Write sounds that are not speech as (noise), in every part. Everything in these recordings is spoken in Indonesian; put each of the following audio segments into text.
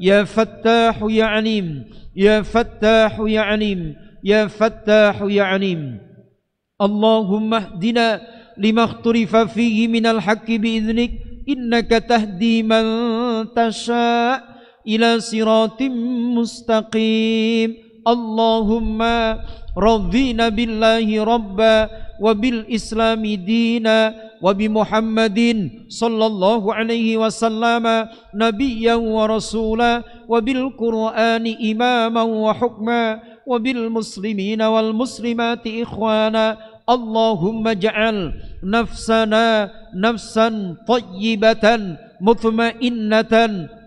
يا فتاح يا عليم يا فتاح يا عليم يا فتاح يا عليم اللهم اهدنا لما اخترف فيه من الحق بإذنك إنك تهدي من تشاء إلى صراط مستقيم اللهم رضينا بالله ربا وبالإسلام دينا وبمحمد صلى الله عليه وسلم نبيا ورسولا وبالقرآن إماما وحكما وبالمسلمين والمسلمات إخوانا اللهم اجعل نفسنا نفسا طيبة مطمئنة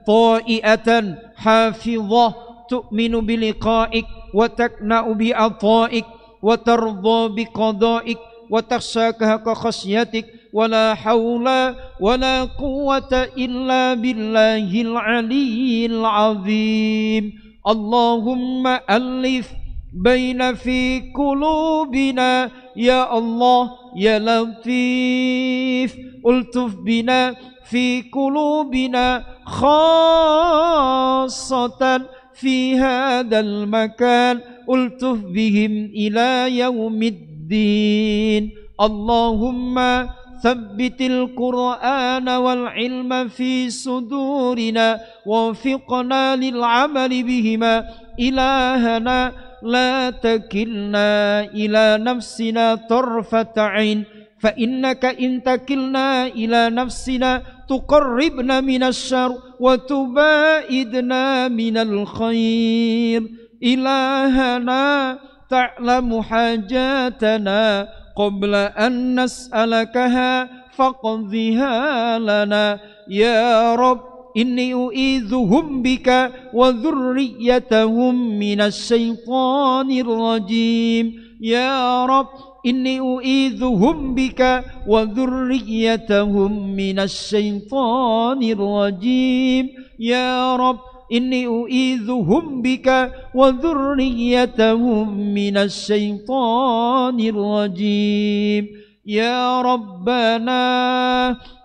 طائئة حافظة تؤمن بلقائك وتكنأ بعطائك وترضى بقضائك وتخشاك حق خشيتك ولا حول ولا قوة إلا بالله العلي العظيم اللهم ألف بين في قلوبنا يا الله يا لطيف ألتف بنا في قلوبنا خاصة في هذا المكان ألتف بهم إلى يوم الدين اللهم ثبت القرآن والعلم في صدورنا ووفقنا للعمل بهما إلهنا لا تكلنا إلى نفسنا طرفة عين فإنك إن تكلنا إلى نفسنا تقربنا من الشر وتبائدنا من الخير إلهنا تعلم حاجاتنا قبل أن نسألكها فقضها لنا يا رب إني أؤيذهم بك وذريتهم من الشيطان الرجيم يا رب إني أؤيذهم بك وذريتهم من الشيطان الرجيم يا رب إني أؤيذهم بك وذريتهم من الشيطان الرجيم يا ربنا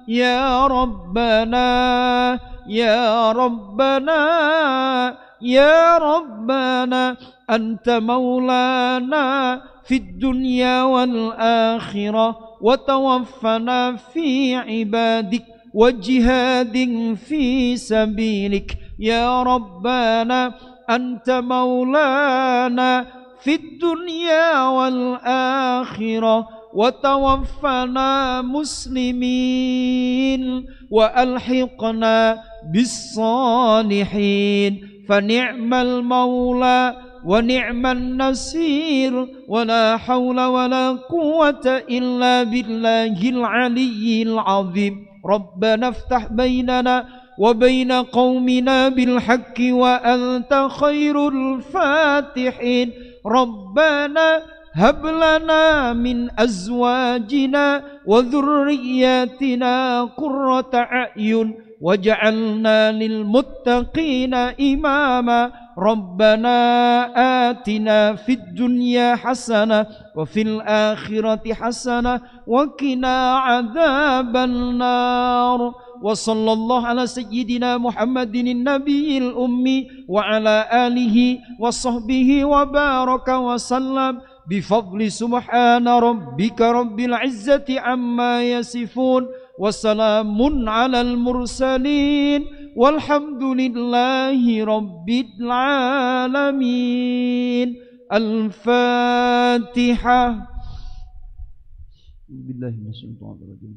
يا ربنا يا ربنا يا ربنا أنت مولانا في الدنيا والآخرة وتوفنا في عبادك وجهاد في سبيلك يا ربنا أنت مولانا في الدنيا والآخرة وتوفنا مسلمين وألحقنا بالصالحين فنعم المولى ونعم النصير ولا حول ولا قوة إلا بالله العلي العظيم ربنا افتح بيننا وبين قومنا بالحق وأنت خير الفاتحين ربنا هب لنا من أزواجنا وذرياتنا قرة أعين وجعلنا للمتقين إماما ربنا آتنا في الدنيا حسنة وفي الآخرة حسنة وقنا عذاب النار وصلى الله على سيدنا محمد النبي الأمي وعلى آله وصحبه وبارك وسلم بفضل سبحان ربك رب العزة عما يصفون وسلام على المرسلين والحمد لله رب العالمين الفاتحة بالله من الشيطان الرجيم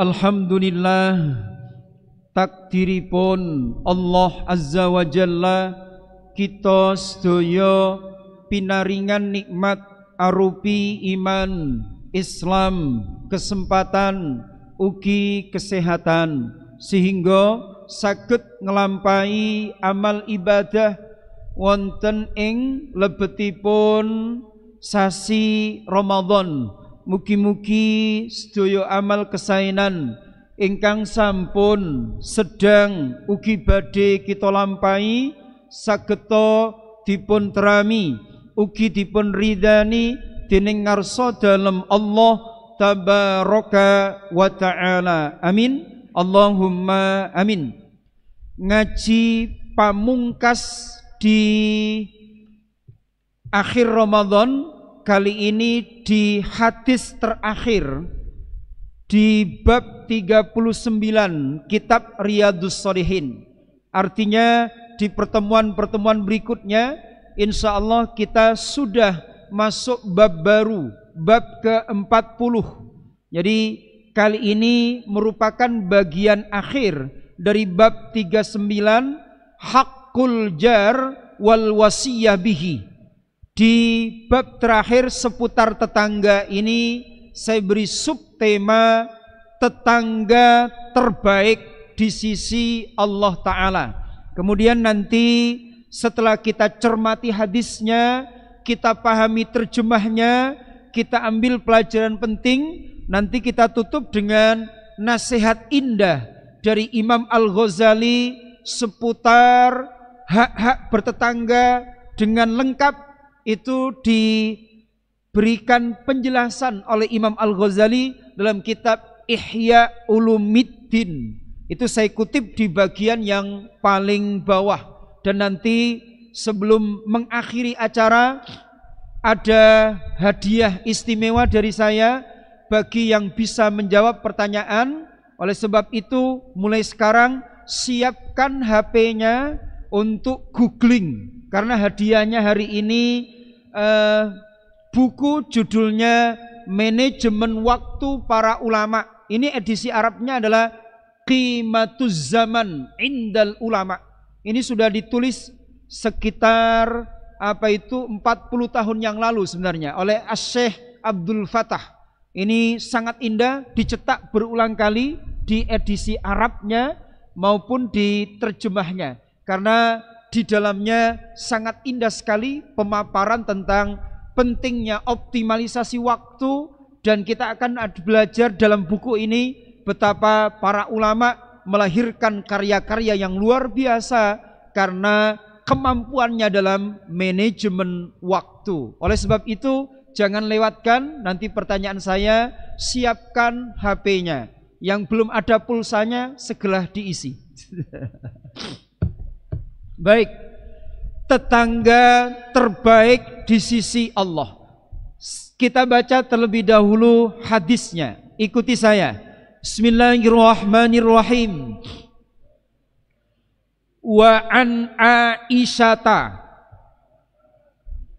Alhamdulillah takdiripun Allah Azza wa Jalla kita sedaya pinaringan nikmat arupi iman, Islam, kesempatan ugi kesehatan sehingga saged ngelampai amal ibadah wonten ing lebetipun sasi Ramadan Mugi-mugi sedaya amal kesainan ingkang sampun sedang ugi badhe kita lampahi sageta dipun terami ugi dipun ridani dening ngarsa dalem Allah tabaraka wa taala amin Allahumma amin ngaji pamungkas di akhir Ramadan kali ini di hadis terakhir di bab 39 kitab Riyadus Solihin. Artinya di pertemuan-pertemuan berikutnya insya Allah kita sudah masuk bab baru, bab ke-40. Jadi kali ini merupakan bagian akhir dari bab 39 Hakul Jar wal Wasiyah Bihi di bab terakhir seputar tetangga ini saya beri subtema tetangga terbaik di sisi Allah Ta'ala. Kemudian nanti setelah kita cermati hadisnya, kita pahami terjemahnya, kita ambil pelajaran penting, nanti kita tutup dengan nasihat indah dari Imam Al-Ghazali seputar hak-hak bertetangga dengan lengkap itu diberikan penjelasan oleh Imam Al-Ghazali dalam kitab Ihya Ulumiddin. Itu saya kutip di bagian yang paling bawah. Dan nanti sebelum mengakhiri acara ada hadiah istimewa dari saya bagi yang bisa menjawab pertanyaan. Oleh sebab itu mulai sekarang siapkan HP-nya untuk googling karena hadiahnya hari ini eh, buku judulnya Manajemen Waktu Para Ulama. Ini edisi Arabnya adalah Qimatuz Zaman Indal Ulama. Ini sudah ditulis sekitar apa itu 40 tahun yang lalu sebenarnya oleh Asyikh Abdul Fatah. Ini sangat indah, dicetak berulang kali di edisi Arabnya maupun di terjemahnya. Karena di dalamnya sangat indah sekali pemaparan tentang pentingnya optimalisasi waktu dan kita akan belajar dalam buku ini betapa para ulama melahirkan karya-karya yang luar biasa karena kemampuannya dalam manajemen waktu. Oleh sebab itu, jangan lewatkan nanti pertanyaan saya, siapkan HP-nya. Yang belum ada pulsanya segera diisi. (laughs) baik tetangga terbaik di sisi Allah. Kita baca terlebih dahulu hadisnya. Ikuti saya. Bismillahirrahmanirrahim. Wa an Aisyata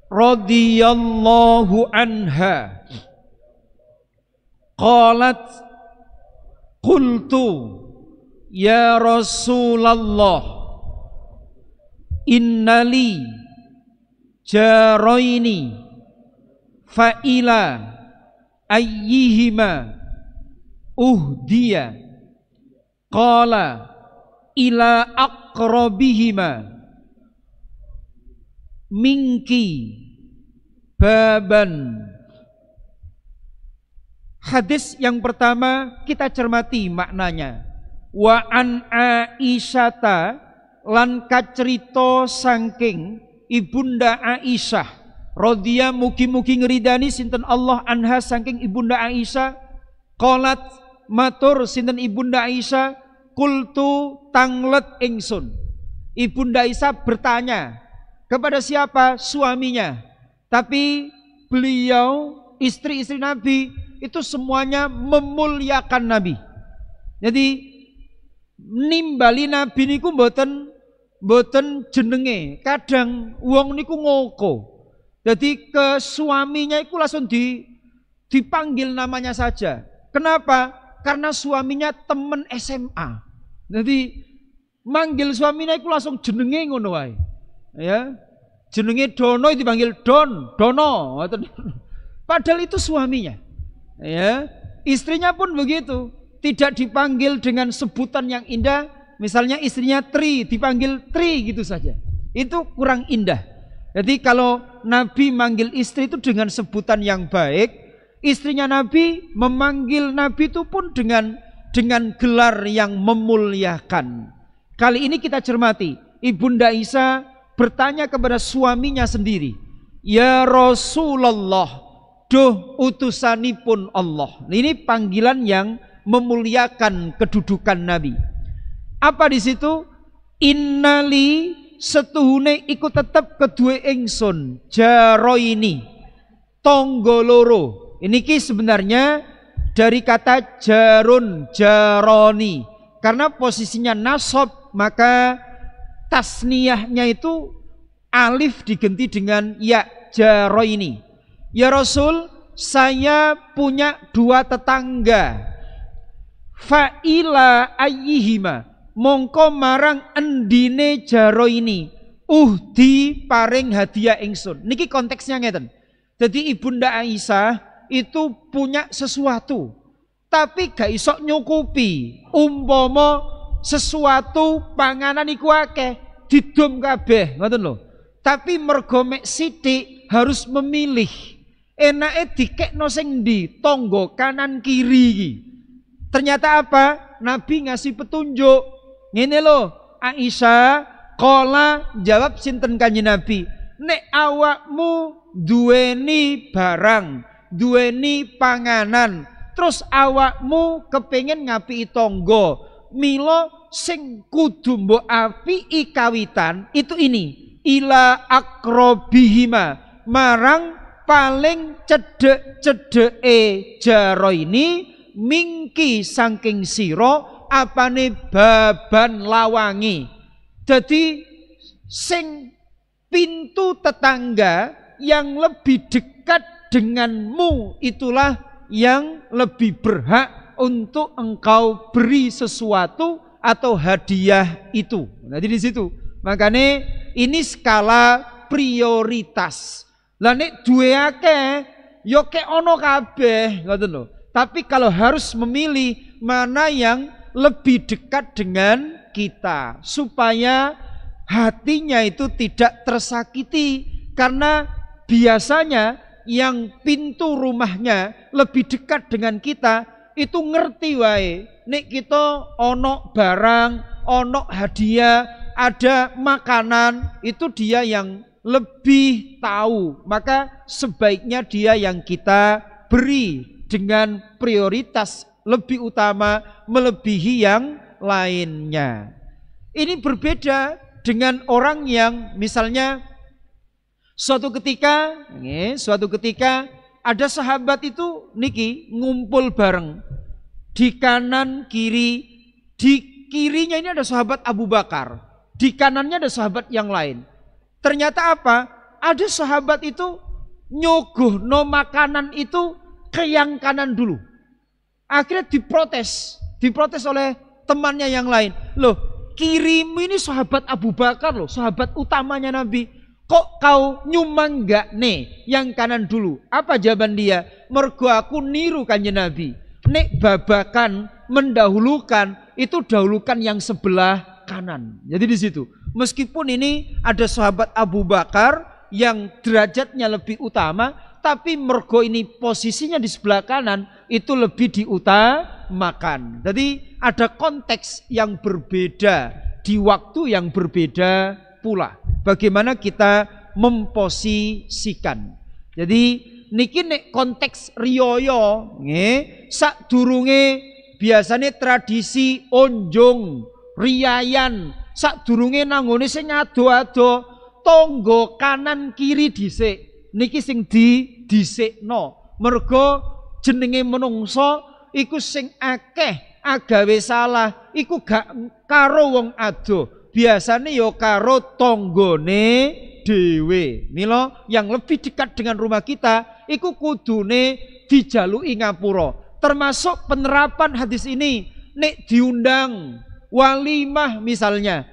radhiyallahu anha qalat qultu ya Rasulullah innali jaraini fa'ila ayyihima uhdiya qala ila aqrabihima minki baban Hadis yang pertama kita cermati maknanya. Wa an Aisyata lan cerita saking ibunda Aisyah Rodia mugi-mugi ngeridani sinten Allah anha saking ibunda Aisyah kolat matur sinten ibunda Aisyah kultu tanglet ingsun ibunda Aisyah bertanya kepada siapa suaminya tapi beliau istri-istri Nabi itu semuanya memuliakan Nabi jadi nimbali Nabi niku mboten boten jenenge. Kadang wong niku ngoko. Jadi ke suaminya itu langsung di, dipanggil namanya saja. Kenapa? Karena suaminya temen SMA. Jadi manggil suaminya itu langsung jenenge ngono wae. Ya. Jenenge Dono itu dipanggil Don, Dono. (laughs) Padahal itu suaminya. Ya. Istrinya pun begitu, tidak dipanggil dengan sebutan yang indah, Misalnya istrinya Tri, dipanggil Tri gitu saja. Itu kurang indah. Jadi kalau Nabi manggil istri itu dengan sebutan yang baik, istrinya Nabi memanggil Nabi itu pun dengan dengan gelar yang memuliakan. Kali ini kita cermati, Ibunda Isa bertanya kepada suaminya sendiri, "Ya Rasulullah, duh utusanipun Allah." Ini panggilan yang memuliakan kedudukan Nabi. Apa di situ? Innali setuhune iku tetep kedue ingsun jaroini tonggo loro. Ini ki sebenarnya dari kata jarun jaroni karena posisinya nasab maka tasniyahnya itu alif diganti dengan ya ini Ya Rasul, saya punya dua tetangga. Fa'ila ayyihima mongko marang endine jaro ini uhdi paring hadiah ingsun niki konteksnya ngeten jadi ibunda Aisyah itu punya sesuatu tapi gak isok nyukupi umpomo sesuatu panganan iku akeh didom kabeh ngoten lho tapi mergomek siti harus memilih dikek no sing di tonggo kanan kiri ternyata apa nabi ngasih petunjuk Ngene lo, Aisyah kola jawab sinten kanjeng Nabi, nek awakmu duweni barang, duweni panganan, terus awakmu kepengen ngapi tonggo, milo sing kudu mbok api ikawitan itu ini ila akrobihima marang paling cedek cedek e jaro ini mingki sangking siro apa nih baban lawangi. Jadi sing pintu tetangga yang lebih dekat denganmu itulah yang lebih berhak untuk engkau beri sesuatu atau hadiah itu. Jadi di situ. Makanya ini skala prioritas. Lah nek duwe akeh yo ya ono kabeh, ngoten Tapi kalau harus memilih mana yang lebih dekat dengan kita supaya hatinya itu tidak tersakiti karena biasanya yang pintu rumahnya lebih dekat dengan kita itu ngerti wae nek kita onok barang onok hadiah ada makanan itu dia yang lebih tahu maka sebaiknya dia yang kita beri dengan prioritas lebih utama melebihi yang lainnya. Ini berbeda dengan orang yang misalnya suatu ketika, suatu ketika ada sahabat itu niki ngumpul bareng di kanan kiri di kirinya ini ada sahabat Abu Bakar, di kanannya ada sahabat yang lain. Ternyata apa? Ada sahabat itu nyogoh no makanan itu ke yang kanan dulu. Akhirnya diprotes, diprotes oleh temannya yang lain. Loh, kirim ini sahabat Abu Bakar loh, sahabat utamanya Nabi. Kok kau nyumang gak nih yang kanan dulu? Apa jawaban dia? Mergo aku niru kanya Nabi. Nek babakan mendahulukan itu dahulukan yang sebelah kanan. Jadi di situ. Meskipun ini ada sahabat Abu Bakar yang derajatnya lebih utama, tapi mergo ini posisinya di sebelah kanan itu lebih diutamakan. Jadi ada konteks yang berbeda di waktu yang berbeda pula. Bagaimana kita memposisikan. Jadi niki nek konteks rioyo, nggih sak durunge biasane tradisi onjong, riayan sak durunge nangone sing ado-ado tonggo kanan kiri dhisik niki sing di dhisikno mergo jenenge menungso iku sing akeh agawe salah iku gak karo wong ado biasane yo ya karo tonggone dewe milo? yang lebih dekat dengan rumah kita iku kudune dijaluki ingapuro. termasuk penerapan hadis ini nek diundang walimah misalnya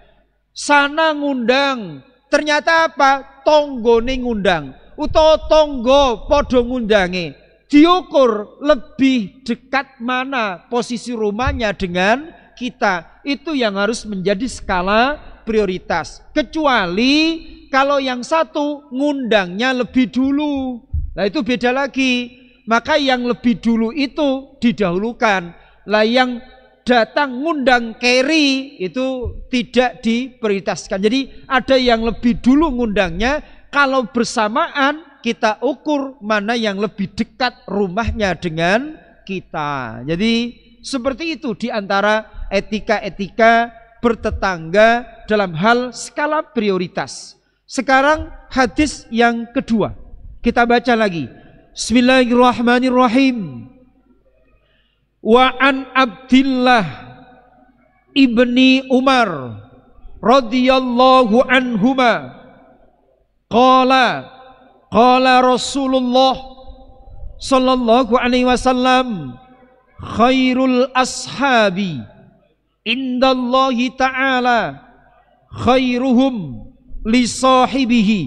sana ngundang ternyata apa tonggone ngundang utawa tonggo podo ngundangi diukur lebih dekat mana posisi rumahnya dengan kita itu yang harus menjadi skala prioritas kecuali kalau yang satu ngundangnya lebih dulu nah itu beda lagi maka yang lebih dulu itu didahulukan lah yang datang ngundang carry itu tidak diprioritaskan. Jadi ada yang lebih dulu ngundangnya kalau bersamaan kita ukur mana yang lebih dekat rumahnya dengan kita. Jadi seperti itu di antara etika-etika bertetangga dalam hal skala prioritas. Sekarang hadis yang kedua. Kita baca lagi. Bismillahirrahmanirrahim. Wa an Abdillah ibni Umar radhiyallahu anhumah Qala qala Rasulullah sallallahu alaihi wasallam khairul ashabi indallahi ta'ala khairuhum li sahibihi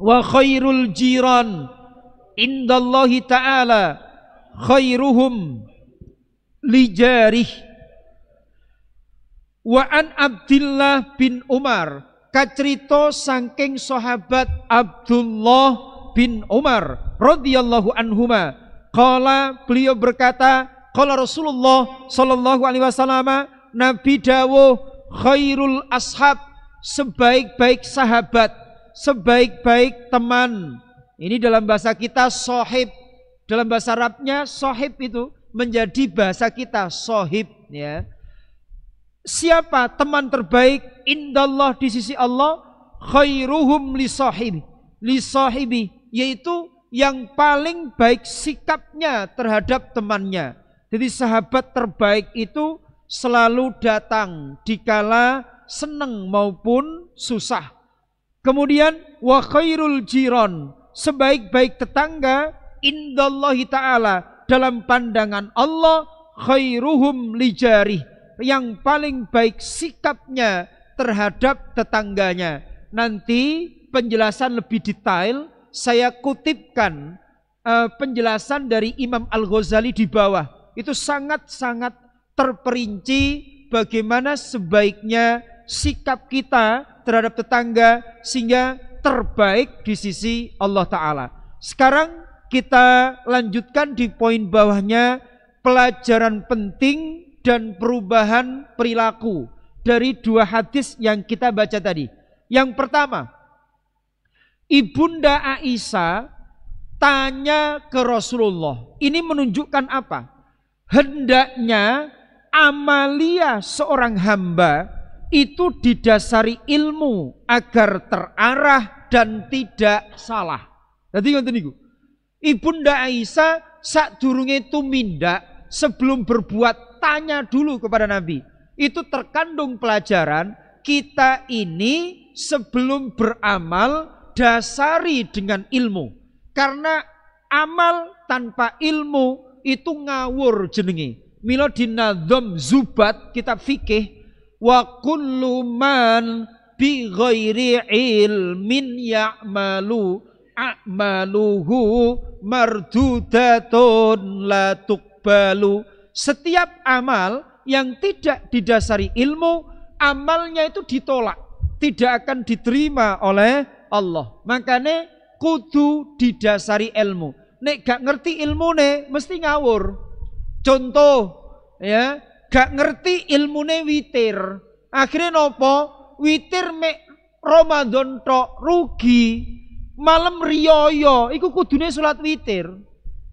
wa khairul jiran indallahi ta'ala khairuhum li jarih wa an Abdullah bin Umar kacrito sangking sahabat Abdullah bin Umar radhiyallahu anhuma Kala beliau berkata Kala Rasulullah sallallahu alaihi wasallam Nabi dawuh khairul ashab sebaik-baik sahabat sebaik-baik teman ini dalam bahasa kita sohib dalam bahasa Arabnya sohib itu menjadi bahasa kita sohib ya Siapa teman terbaik indallah di sisi Allah? Khairuhum li sahibi. Li sahibi yaitu yang paling baik sikapnya terhadap temannya. Jadi sahabat terbaik itu selalu datang dikala senang maupun susah. Kemudian wa khairul jiron sebaik-baik tetangga indallahi taala dalam pandangan Allah khairuhum lijari yang paling baik sikapnya terhadap tetangganya. Nanti penjelasan lebih detail saya kutipkan uh, penjelasan dari Imam Al-Ghazali di bawah. Itu sangat-sangat terperinci bagaimana sebaiknya sikap kita terhadap tetangga sehingga terbaik di sisi Allah Ta'ala. Sekarang kita lanjutkan di poin bawahnya pelajaran penting dan perubahan perilaku dari dua hadis yang kita baca tadi. Yang pertama, Ibunda Aisyah tanya ke Rasulullah. Ini menunjukkan apa? Hendaknya amalia seorang hamba itu didasari ilmu agar terarah dan tidak salah. Jadi ngerti niku. Ibunda Aisyah saat durungnya itu minda sebelum berbuat Tanya dulu kepada Nabi. Itu terkandung pelajaran kita ini sebelum beramal dasari dengan ilmu. Karena amal tanpa ilmu itu ngawur jenengi. Milo dinadzam zubat kitab fikih wa kullu man bi ghairi ilmin ya'malu a'maluhu mardudatun la tuqbalu setiap amal yang tidak didasari ilmu, amalnya itu ditolak, tidak akan diterima oleh Allah. Makanya kudu didasari ilmu. Nek gak ngerti ilmu ne, mesti ngawur. Contoh, ya, gak ngerti ilmu ne witir. Akhirnya nopo, witir me Ramadan tok rugi, malam riyoyo, iku kudune sulat witir.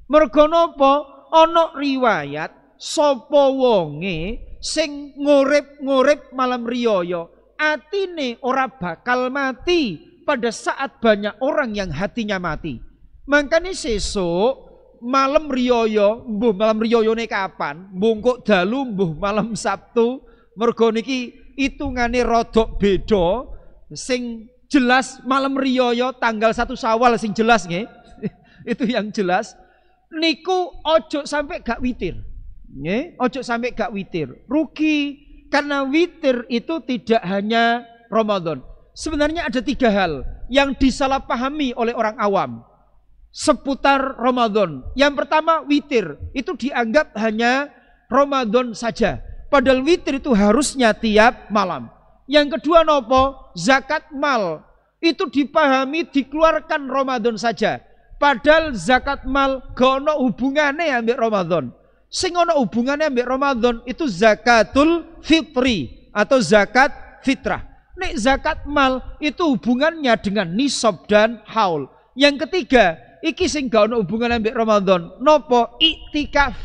Mergo nopo? Ono riwayat sapa wonge sing ngurip-ngurip malam riyoyo ya, atine ora bakal mati pada saat banyak orang yang hatinya mati makanya sesuk malam riyoyo, ya, mbuh malam riyayane kapan mungkuk dalu mbuh malam Sabtu mergo niki hitungane rodok beda sing jelas malam riyoyo ya, tanggal satu sawal sing jelas nge. (laughs) itu yang jelas niku ojo sampai gak witir ojo sampai gak witir. Rugi karena witir itu tidak hanya Ramadan. Sebenarnya ada tiga hal yang disalahpahami oleh orang awam seputar Ramadan. Yang pertama witir, itu dianggap hanya Ramadan saja. Padahal witir itu harusnya tiap malam. Yang kedua nopo, zakat mal. Itu dipahami dikeluarkan Ramadan saja. Padahal zakat mal gono hubungannya ambil Ramadan sing ono hubungannya ambek Ramadan itu zakatul fitri atau zakat fitrah. Nek zakat mal itu hubungannya dengan nisab dan haul. Yang ketiga, iki sing gak ono hubungan ambek Ramadan, nopo itikaf.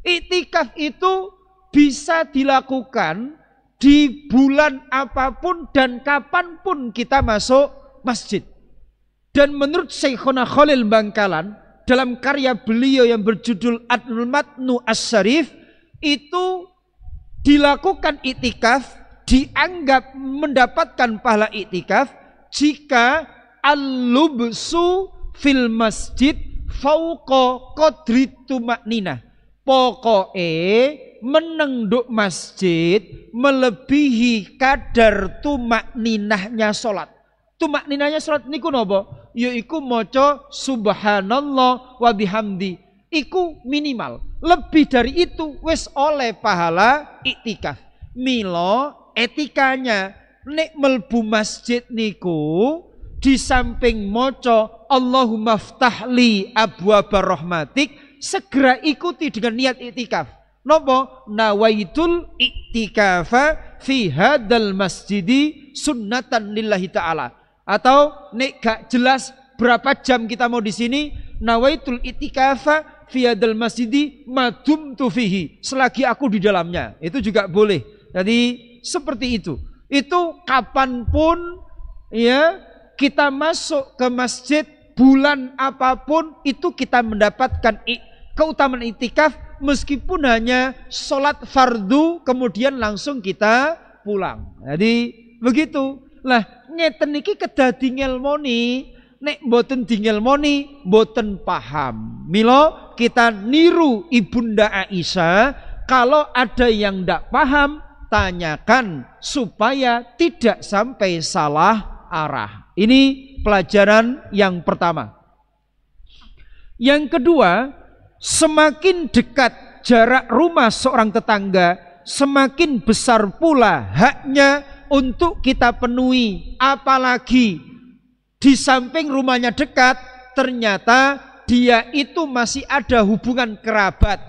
Itikaf itu bisa dilakukan di bulan apapun dan kapanpun kita masuk masjid. Dan menurut Syekhona Khalil Bangkalan, dalam karya beliau yang berjudul Adnul Matnu as sharif itu dilakukan itikaf dianggap mendapatkan pahala itikaf jika al-lubsu fil masjid fauqa qadri tumaknina pokoke menengduk masjid melebihi kadar tumak salat tumak salat niku nopo yaiku maca subhanallah wa bihamdi iku minimal lebih dari itu wis oleh pahala iktikaf milo etikanya nek melbu masjid niku di samping moco Allahumma ftahli abu rahmatik segera ikuti dengan niat itikaf. Nopo nawaitul iktikafa fi hadal masjidi sunnatan lillahi ta'ala. Atau nek gak jelas berapa jam kita mau di sini, nawaitul itikafa fiyadal masjidi madum tufihi. Selagi aku di dalamnya. Itu juga boleh. Jadi seperti itu. Itu kapanpun ya kita masuk ke masjid bulan apapun itu kita mendapatkan keutamaan itikaf meskipun hanya sholat fardu kemudian langsung kita pulang. Jadi begitu. lah ngeten iki kedadi ngelmoni nek mboten dingelmoni mboten paham milo kita niru ibunda Aisyah kalau ada yang ndak paham tanyakan supaya tidak sampai salah arah ini pelajaran yang pertama yang kedua semakin dekat jarak rumah seorang tetangga semakin besar pula haknya untuk kita penuhi. Apalagi di samping rumahnya dekat, ternyata dia itu masih ada hubungan kerabat.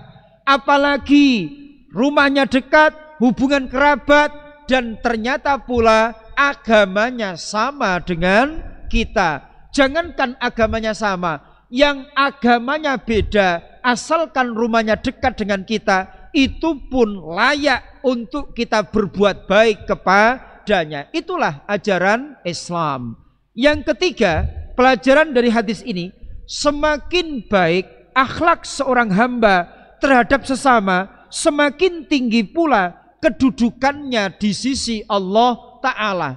Apalagi rumahnya dekat, hubungan kerabat, dan ternyata pula agamanya sama dengan kita. Jangankan agamanya sama, yang agamanya beda, asalkan rumahnya dekat dengan kita, itu pun layak untuk kita berbuat baik kepada adanya. Itulah ajaran Islam. Yang ketiga, pelajaran dari hadis ini, semakin baik akhlak seorang hamba terhadap sesama, semakin tinggi pula kedudukannya di sisi Allah Ta'ala.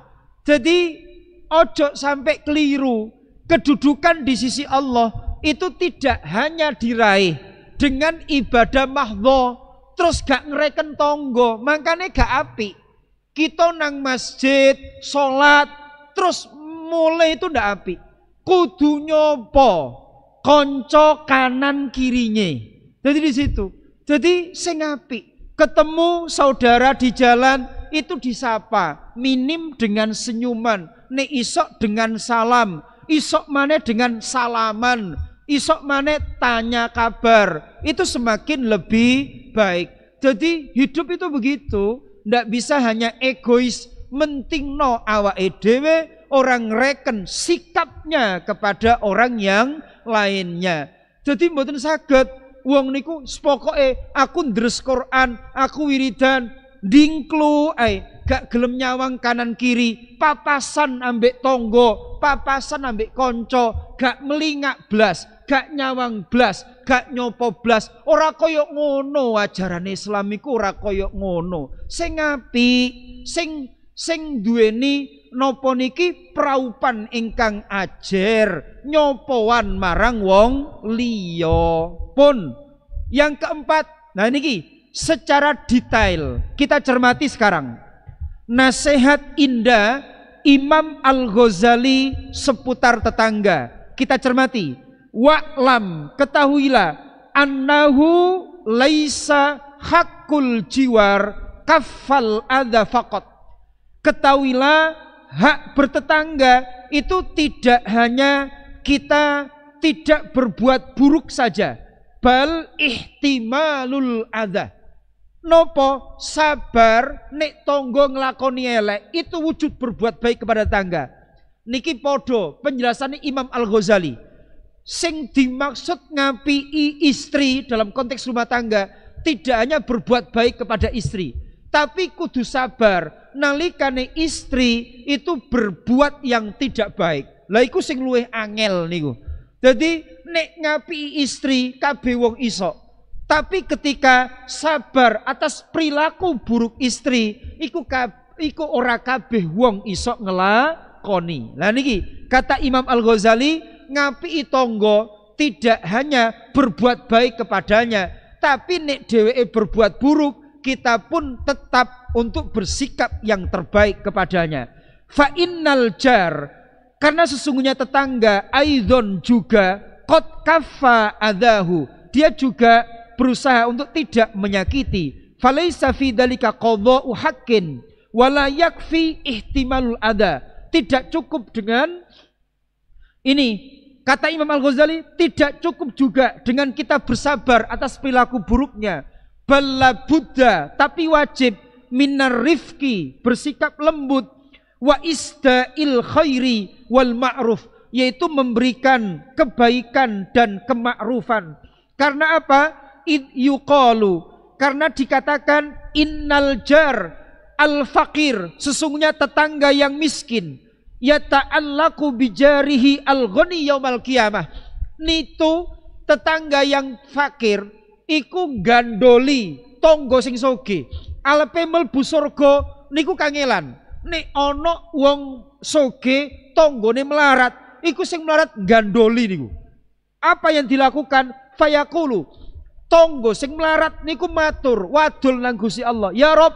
Jadi, ojo sampai keliru, kedudukan di sisi Allah itu tidak hanya diraih dengan ibadah mahdoh, terus gak ngereken tonggo, makanya gak api. Kita nang masjid, sholat, terus mulai itu ndak api. Kudu nyopo konco kanan kirinya. Jadi di situ. Jadi sing api. Ketemu saudara di jalan itu disapa, minim dengan senyuman, ne isok dengan salam, isok mana dengan salaman, isok mana tanya kabar. Itu semakin lebih baik. Jadi hidup itu begitu, ndak bisa hanya egois mentingno no awa edw orang reken sikapnya kepada orang yang lainnya jadi mboten saged wong niku eh aku ndres Quran aku wiridan dingklu ai gak gelem nyawang kanan kiri papasan ambek tonggo papasan ambek konco gak melingak blas gak nyawang blas gak nyopo blas. Ora kaya ngono ajaran Islam iku ora kaya ngono. Sing ngapi sing sing duweni nopo niki praupan ingkang ajer nyopoan marang wong liya. Pun yang keempat, nah niki secara detail kita cermati sekarang. Nasihat indah Imam Al-Ghazali seputar tetangga. Kita cermati Wa'lam ketahuilah annahu laisa hakul jiwar kafal adha fakot. Ketahuilah hak bertetangga itu tidak hanya kita tidak berbuat buruk saja. Bal ihtimalul adha. Nopo sabar nek tonggo ngelakoni elek itu wujud berbuat baik kepada tangga. Niki podo penjelasannya Imam Al-Ghazali sing dimaksud ngapii istri dalam konteks rumah tangga tidak hanya berbuat baik kepada istri, tapi kudu sabar nalikane istri itu berbuat yang tidak baik. Lah iku sing luwih angel niku. Jadi nek ngapi istri kabeh wong iso. Tapi ketika sabar atas perilaku buruk istri iku kab, iku ora kabeh wong iso ngelakoni. Lah niki kata Imam Al-Ghazali ngapi tonggo tidak hanya berbuat baik kepadanya, tapi nek dewe berbuat buruk, kita pun tetap untuk bersikap yang terbaik kepadanya. Fa innal jar karena sesungguhnya tetangga aidon juga kot kafa adahu. Dia juga berusaha untuk tidak menyakiti. Falaisa fi dalika qadha'u haqqin wala yakfi ihtimalul ada. Tidak cukup dengan ini Kata Imam Al-Ghazali, tidak cukup juga dengan kita bersabar atas perilaku buruknya. Bala Buddha, tapi wajib minar rifki, bersikap lembut. Wa il khairi wal ma'ruf, yaitu memberikan kebaikan dan kemakrufan. Karena apa? Id yuqalu. Karena dikatakan innal jar al fakir sesungguhnya tetangga yang miskin yata'allaku bijarihi al-ghani yaumal qiyamah. Nitu tetangga yang fakir iku gandoli tonggo sing soge. Alepe mlebu surga niku kangelan. Nek ana wong soge tonggone melarat, iku sing melarat gandoli niku. Apa yang dilakukan? Fayakulu tonggo sing melarat niku matur wadul nang Allah. Ya Rob,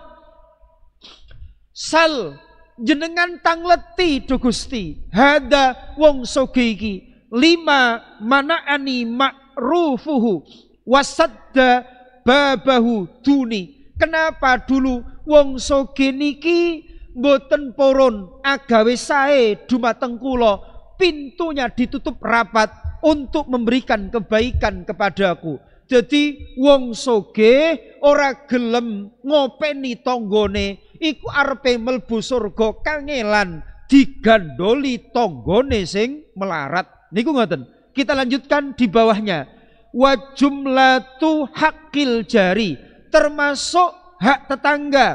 sal jenengan tangleti do Gusti hada wong soge iki lima manaani ma'rufuhu wasadda babahu duni kenapa dulu wong soge niki boten poron agawe sae dumateng kula pintunya ditutup rapat untuk memberikan kebaikan kepadaku jadi wong soge ora gelem ngopeni tonggone, iku arepe mlebu surga kangelan digandoli tonggone sing melarat. Niku ngoten. Kita lanjutkan di bawahnya. Wa jumlatu hakil jari termasuk hak tetangga.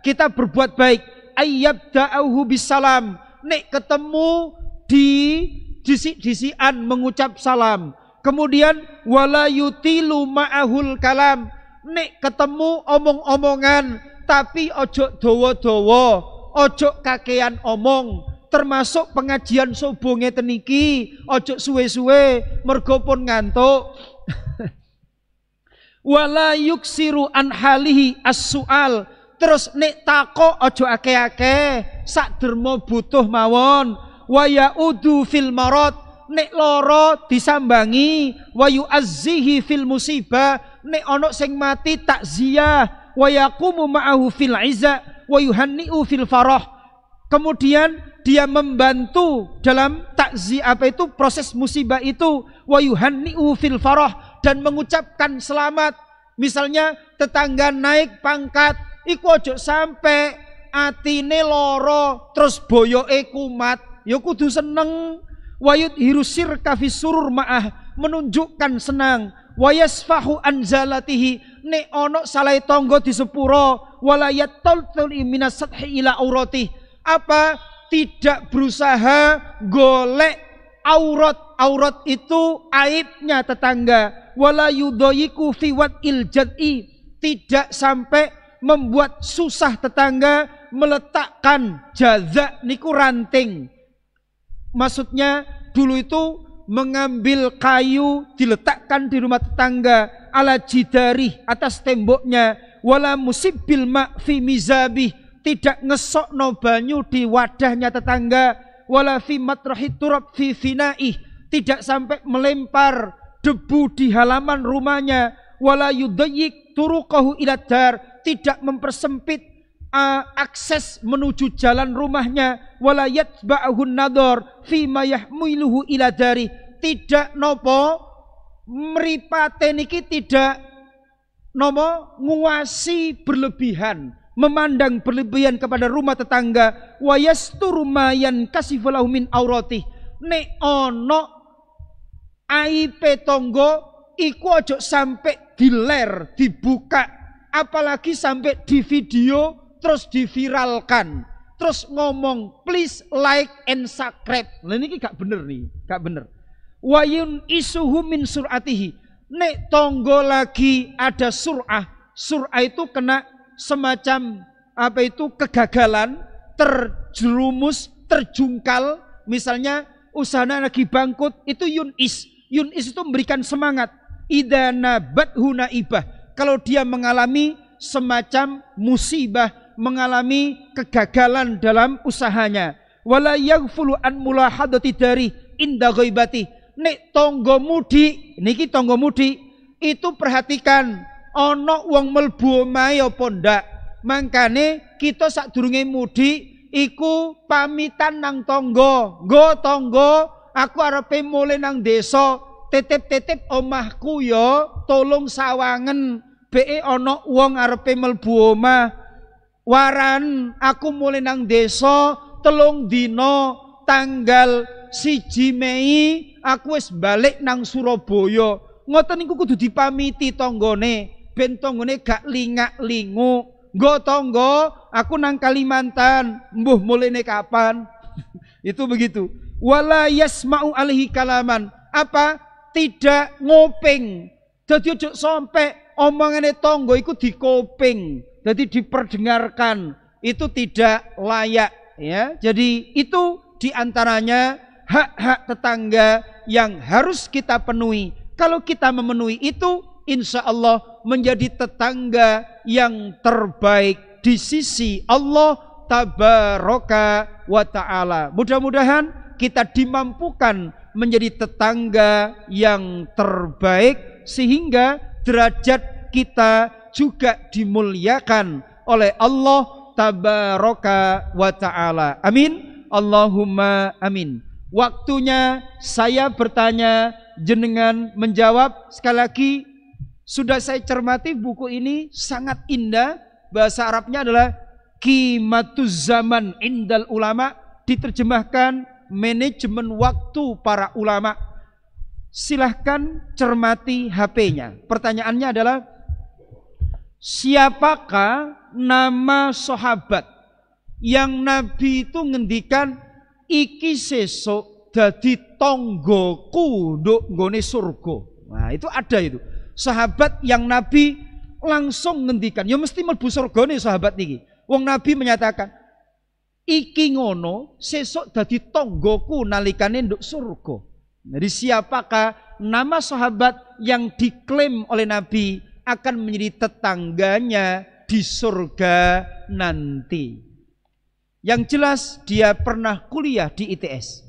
Kita berbuat baik. Ayyab da'auhu bisalam. Nek ketemu di disi-disian mengucap salam. Kemudian wala yutilu ma'ahul kalam. Nek ketemu omong-omongan tapi ojo dowo-dowo, ojo kakean omong. Termasuk pengajian subuh ngeten niki, ojo suwe-suwe mergo pun ngantuk. (laughs) wala yuksiru an halihi as-sual. Terus nek tako ojo ake-ake, sak dermo butuh mawon. Waya udu fil marot nek loro disambangi wayu yu'azzihi fil musibah nek ana sing mati takziah wa yaqumu ma'ahu fil izza wa yuhanni'u fil farah kemudian dia membantu dalam takzi apa itu proses musibah itu wa yuhanni'u fil farah dan mengucapkan selamat misalnya tetangga naik pangkat iku ojo sampai atine loro terus boyoke kumat ya kudu seneng wayut hirusir kafisurur ma'ah menunjukkan senang wayasfahu anzalatihi ne ono salai tonggo di sepuro walayat tol iminasat ila aurati apa tidak berusaha golek aurat aurat itu aibnya tetangga wala yudoyiku fiwat iljadi tidak sampai membuat susah tetangga meletakkan jazak niku ranting Maksudnya dulu itu mengambil kayu diletakkan di rumah tetangga ala jidari atas temboknya wala musib bil fi mizabih tidak ngesok no banyu di wadahnya tetangga wala fi matrahi turab fi finaih tidak sampai melempar debu di halaman rumahnya wala yudayik turukahu iladhar tidak mempersempit uh, akses menuju jalan rumahnya walayat ba'ahun nador fi mayah muiluhu iladari tidak nopo meripate niki tidak nopo nguasi berlebihan memandang berlebihan kepada rumah tetangga wayastu rumayan kasifalahu min aurati ne ono aipe tonggo iku ojo sampai diler dibuka apalagi sampai di video terus diviralkan, terus ngomong please like and subscribe. Nah ini gak bener nih, gak bener. Wayun isuhu min suratihi. Nek tonggo lagi ada surah, surah itu kena semacam apa itu kegagalan, terjerumus, terjungkal. Misalnya usahana lagi bangkut itu yun is. Yun is itu memberikan semangat. Idana badhuna ibah. Kalau dia mengalami semacam musibah, mengalami kegagalan dalam usahanya. Wala yaghfulu an mulahadati dari inda ghaibati. Nek tonggo mudi, niki tonggo mudi, itu perhatikan ana wong mlebu omahe apa ndak. Mangkane kita sadurunge mudi iku pamitan nang tonggo. Nggo tonggo, aku arepe mule nang desa, titip-titip omahku ya, tolong sawangen. Be ana wong arepe melbuoma omah, waran aku mulai nang desa telung dino tanggal siji Mei aku wis balik nang Surabaya ngoten niku kudu dipamiti tonggone ben tonggone gak lingak-lingu nggo tonggo aku nang Kalimantan mbuh mulene kapan (laughs) itu begitu wala yasma'u alaihi kalaman apa tidak ngoping jadi ojo sampai omongane tonggo iku dikoping jadi diperdengarkan itu tidak layak ya. Jadi itu diantaranya hak-hak tetangga yang harus kita penuhi. Kalau kita memenuhi itu insya Allah menjadi tetangga yang terbaik di sisi Allah tabaraka wa ta'ala. Mudah-mudahan kita dimampukan menjadi tetangga yang terbaik sehingga derajat kita juga dimuliakan oleh Allah tabaraka wa taala. Amin. Allahumma amin. Waktunya saya bertanya, jenengan menjawab. Sekali lagi, sudah saya cermati buku ini sangat indah. Bahasa Arabnya adalah Kimatuz Zaman Indal Ulama diterjemahkan manajemen waktu para ulama. Silahkan cermati HP-nya. Pertanyaannya adalah siapakah nama sahabat yang Nabi itu ngendikan iki seso dadi tonggoku nduk nggone surga. Nah, itu ada itu. Sahabat yang Nabi langsung ngendikan, ya mesti mlebu nih sahabat niki. Wong Nabi menyatakan, iki ngono sesok dadi tonggoku nalikane nduk surga. Jadi siapakah nama sahabat yang diklaim oleh Nabi akan menjadi tetangganya di surga nanti. Yang jelas dia pernah kuliah di ITS.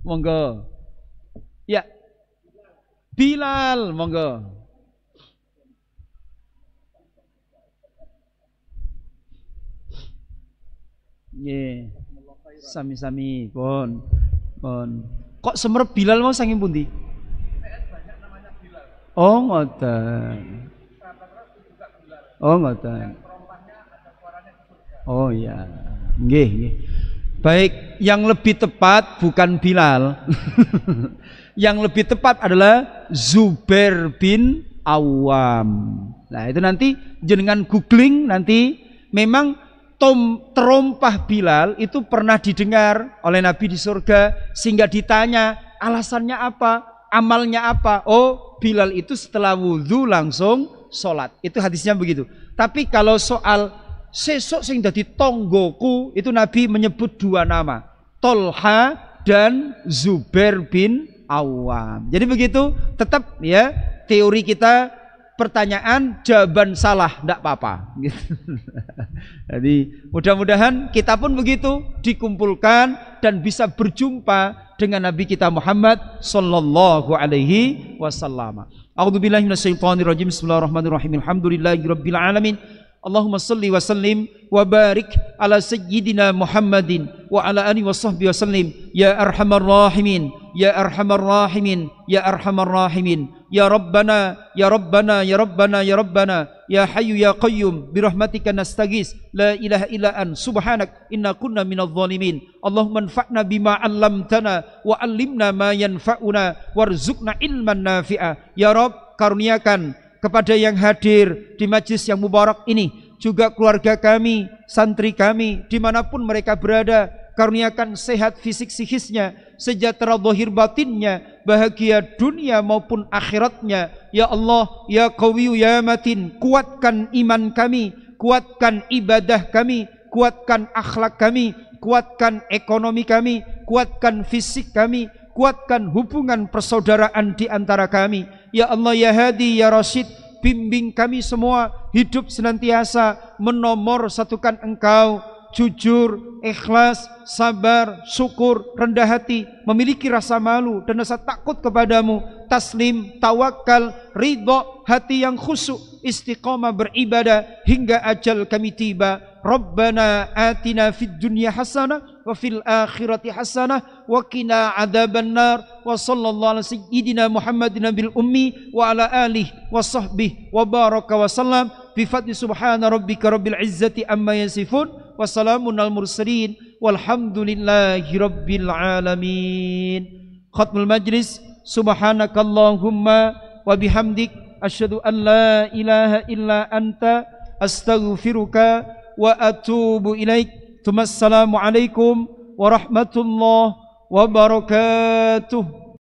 (laughs) monggo. Ya. Bilal, monggo. Nggih. Sami-sami pun. Bon. Bon. Kok semer Bilal mau sangin pundi? Oh ngoten. Oh ngoten. Oh ya. Nggih, nggih. Baik, yang lebih tepat bukan Bilal. (laughs) yang lebih tepat adalah Zubair bin Awam. Nah, itu nanti jenengan googling nanti memang tom, terompah Bilal itu pernah didengar oleh Nabi di surga sehingga ditanya alasannya apa? amalnya apa? Oh, Bilal itu setelah wudhu langsung sholat. Itu hadisnya begitu. Tapi kalau soal sesok sing dadi tonggoku itu Nabi menyebut dua nama. Tolha dan Zubair bin Awam. Jadi begitu tetap ya teori kita pertanyaan, jawaban salah, tidak apa-apa. (laughs) Jadi mudah-mudahan kita pun begitu dikumpulkan dan bisa berjumpa dengan Nabi kita Muhammad Sallallahu Alaihi Wasallam. A'udhu billahi Bismillahirrahmanirrahim. Alhamdulillahirabbil alamin. Allahumma salli wa sallim wa barik ala sayyidina Muhammadin wa ala alihi wa sahbihi wa sallim ya arhamar rahimin ya arhamar rahimin ya arhamar rahimin ya rabbana ya rabbana ya rabbana ya rabbana ya Hayu, ya qayyum bi rahmatika nastagis la ilaha illa an subhanak inna kunna minadh zalimin Allah anfa'na bima alam tana, wa 'allimna ma yanfa'una warzuqna ilman nafi'a ya rab karuniakan kepada yang hadir di majlis yang mubarak ini juga keluarga kami, santri kami, dimanapun mereka berada, karuniakan sehat fisik sihisnya, sejahtera dohir batinnya, bahagia dunia maupun akhiratnya. Ya Allah, ya Qawiyu ya Matin, kuatkan iman kami, kuatkan ibadah kami, kuatkan akhlak kami, kuatkan ekonomi kami, kuatkan fisik kami, kuatkan hubungan persaudaraan di antara kami. Ya Allah, ya Hadi, ya Rasid, bimbing kami semua hidup senantiasa menomor satukan engkau jujur, ikhlas, sabar, syukur, rendah hati, memiliki rasa malu dan rasa takut kepadamu, taslim, tawakal, ridho, hati yang khusyuk, istiqomah beribadah hingga ajal kami tiba. Rabbana atina fid dunya hasanah wa fil akhirati hasanah wa qina adzaban nar wa sallallahu ala sayyidina Muhammadin bil ummi wa ala alihi wa sahbihi wa baraka wa sallam bi fadli subhana rabbika rabbil izzati amma yasifun wassalamun al mursalin walhamdulillahi rabbil alamin khatmul majlis subhanakallahumma wa bihamdik asyhadu an la ilaha illa anta astaghfiruka wa atubu ilaik tumassalamu alaikum warahmatullahi wabarakatuh